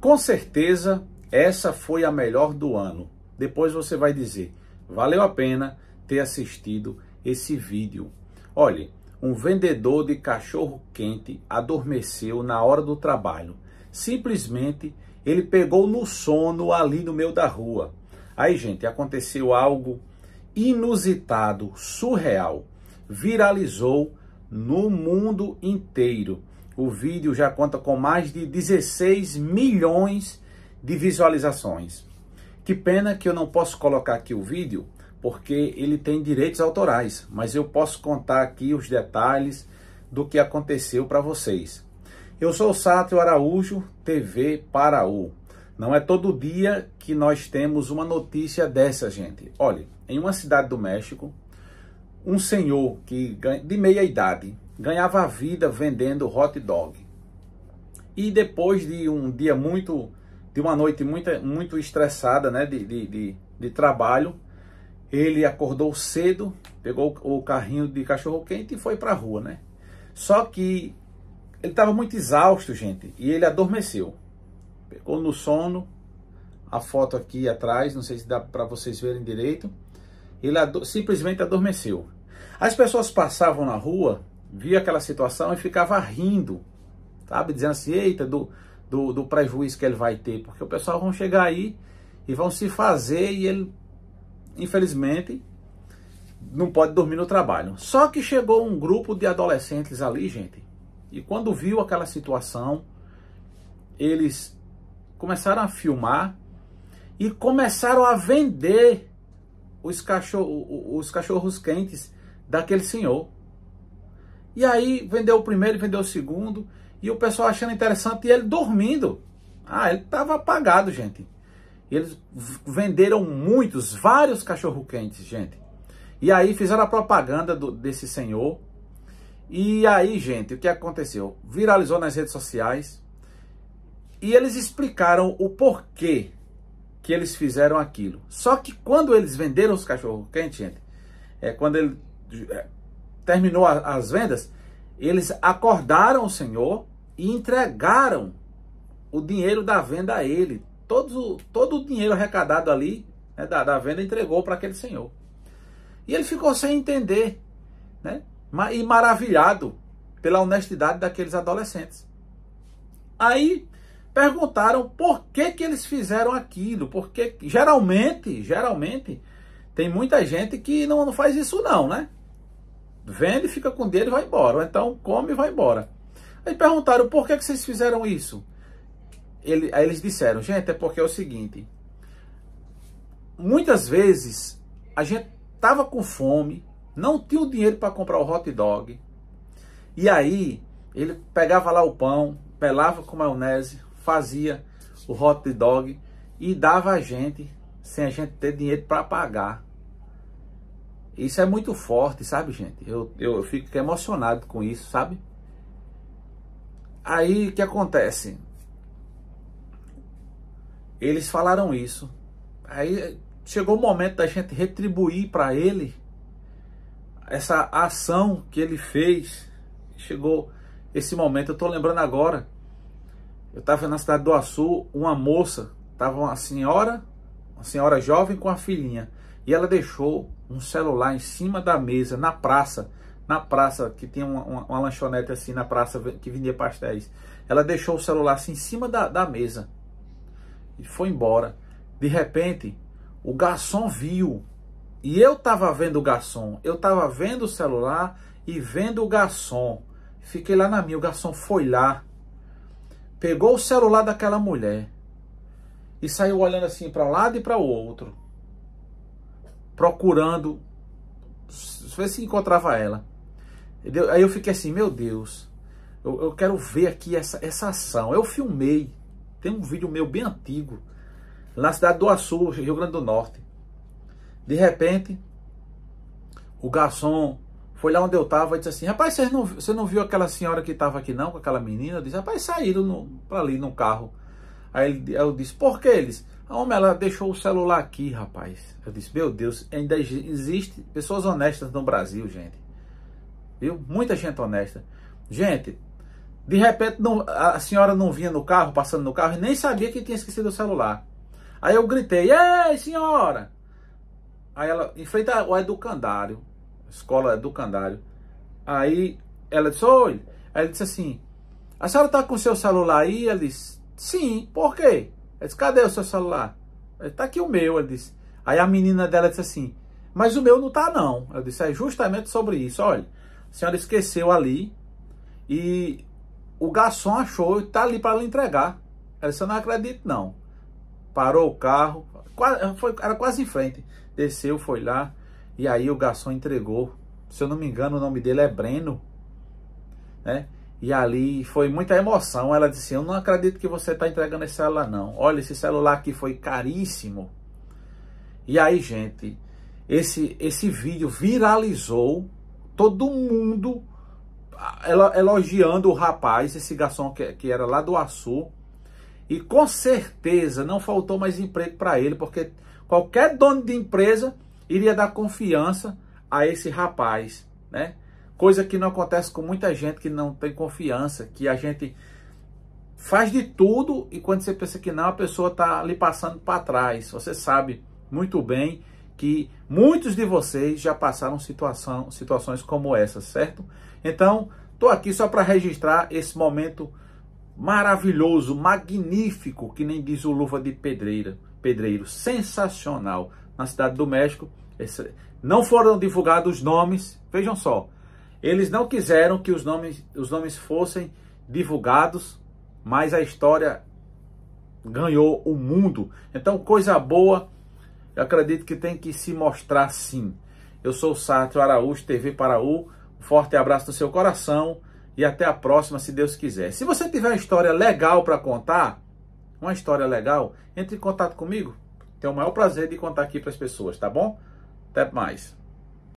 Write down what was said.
Com certeza, essa foi a melhor do ano. Depois você vai dizer, valeu a pena ter assistido esse vídeo. Olhe, um vendedor de cachorro quente adormeceu na hora do trabalho. Simplesmente ele pegou no sono ali no meio da rua. Aí, gente, aconteceu algo inusitado, surreal. Viralizou no mundo inteiro. O vídeo já conta com mais de 16 milhões de visualizações. Que pena que eu não posso colocar aqui o vídeo, porque ele tem direitos autorais, mas eu posso contar aqui os detalhes do que aconteceu para vocês. Eu sou o Sátio Araújo, TV Paraú. Não é todo dia que nós temos uma notícia dessa, gente. Olha, em uma cidade do México, um senhor que de meia idade ganhava a vida vendendo hot dog. E depois de um dia muito, de uma noite muito, muito estressada, né, de, de, de, de trabalho, ele acordou cedo, pegou o carrinho de cachorro quente e foi para a rua, né? Só que ele estava muito exausto, gente, e ele adormeceu. Pegou no sono. A foto aqui atrás, não sei se dá para vocês verem direito. Ele simplesmente adormeceu. As pessoas passavam na rua via aquela situação e ficava rindo, sabe? Dizendo assim, eita, do, do, do prejuízo que ele vai ter, porque o pessoal vão chegar aí e vão se fazer e ele, infelizmente, não pode dormir no trabalho. Só que chegou um grupo de adolescentes ali, gente, e quando viu aquela situação, eles começaram a filmar e começaram a vender os, cachorro, os cachorros quentes daquele senhor. E aí vendeu o primeiro, vendeu o segundo, e o pessoal achando interessante, e ele dormindo. Ah, ele estava apagado, gente. E eles venderam muitos, vários cachorro-quentes, gente. E aí fizeram a propaganda do, desse senhor. E aí, gente, o que aconteceu? Viralizou nas redes sociais. E eles explicaram o porquê que eles fizeram aquilo. Só que quando eles venderam os cachorro-quentes, gente, é, quando ele é, terminou a, as vendas, eles acordaram o Senhor e entregaram o dinheiro da venda a ele. Todo, todo o dinheiro arrecadado ali né, da, da venda entregou para aquele senhor. E ele ficou sem entender né, e maravilhado pela honestidade daqueles adolescentes. Aí perguntaram por que, que eles fizeram aquilo, porque geralmente, geralmente, tem muita gente que não, não faz isso não, né? Vende, fica com o dinheiro e vai embora. Ou então come e vai embora. Aí perguntaram por que, que vocês fizeram isso. Ele, aí eles disseram, gente, é porque é o seguinte. Muitas vezes a gente tava com fome, não tinha o dinheiro para comprar o hot dog. E aí ele pegava lá o pão, pelava com maionese, fazia o hot dog e dava a gente sem a gente ter dinheiro para pagar. Isso é muito forte, sabe, gente? Eu, eu, eu fico emocionado com isso, sabe? Aí o que acontece? Eles falaram isso. Aí chegou o momento da gente retribuir para ele essa ação que ele fez. Chegou esse momento, eu estou lembrando agora. Eu estava na cidade do Açu, uma moça, tava uma senhora, uma senhora jovem com a filhinha, e ela deixou um celular em cima da mesa, na praça, na praça, que tem uma, uma, uma lanchonete assim, na praça que vendia pastéis. Ela deixou o celular assim em cima da, da mesa e foi embora. De repente, o garçom viu. E eu tava vendo o garçom. Eu tava vendo o celular e vendo o garçom. Fiquei lá na minha. O garçom foi lá, pegou o celular daquela mulher e saiu olhando assim para um lado e para o outro procurando ver se encontrava ela. Aí eu fiquei assim, meu Deus, eu, eu quero ver aqui essa, essa ação. Eu filmei, tem um vídeo meu bem antigo, na cidade do Açu, Rio Grande do Norte. De repente, o garçom foi lá onde eu estava e disse assim, rapaz, você não, você não viu aquela senhora que estava aqui não, com aquela menina? Eu disse, rapaz, saíram para ali no carro. Aí, ele, aí eu disse, por que eles? A homem, ela deixou o celular aqui, rapaz. Eu disse, meu Deus, ainda existe pessoas honestas no Brasil, gente. Viu? Muita gente honesta. Gente, de repente não, a senhora não vinha no carro, passando no carro, e nem sabia que tinha esquecido o celular. Aí eu gritei, ei, senhora! Aí ela, em frente ao educandário, escola educandário. Aí ela disse, oi. Aí ele disse assim, a senhora tá com seu celular aí? Ela disse, sim, por quê? Ela disse, cadê o seu celular? Ele, tá aqui o meu, ele disse. Aí a menina dela disse assim, mas o meu não tá não. Eu disse, é justamente sobre isso, olha, a senhora esqueceu ali e o garçom achou e tá ali para lhe entregar. Ela disse, eu não acredito não. Parou o carro, foi, era quase em frente. Desceu, foi lá e aí o garçom entregou. Se eu não me engano, o nome dele é Breno, né? E ali foi muita emoção. Ela disse: assim, Eu não acredito que você está entregando esse celular, não. Olha, esse celular aqui foi caríssimo. E aí, gente, esse, esse vídeo viralizou. Todo mundo ah, elogiando o rapaz, esse garçom que, que era lá do Açu. E com certeza não faltou mais emprego para ele, porque qualquer dono de empresa iria dar confiança a esse rapaz, né? Coisa que não acontece com muita gente que não tem confiança, que a gente faz de tudo e quando você pensa que não, a pessoa está lhe passando para trás. Você sabe muito bem que muitos de vocês já passaram situação, situações como essa, certo? Então, estou aqui só para registrar esse momento maravilhoso, magnífico, que nem diz o Luva de Pedreira, Pedreiro, sensacional, na cidade do México. Esse, não foram divulgados os nomes, vejam só, eles não quiseram que os nomes, os nomes fossem divulgados, mas a história ganhou o mundo. Então, coisa boa, eu acredito que tem que se mostrar sim. Eu sou o Sátrio Araújo, TV Paraú. Um forte abraço no seu coração e até a próxima, se Deus quiser. Se você tiver uma história legal para contar, uma história legal, entre em contato comigo. Tenho o maior prazer de contar aqui para as pessoas, tá bom? Até mais.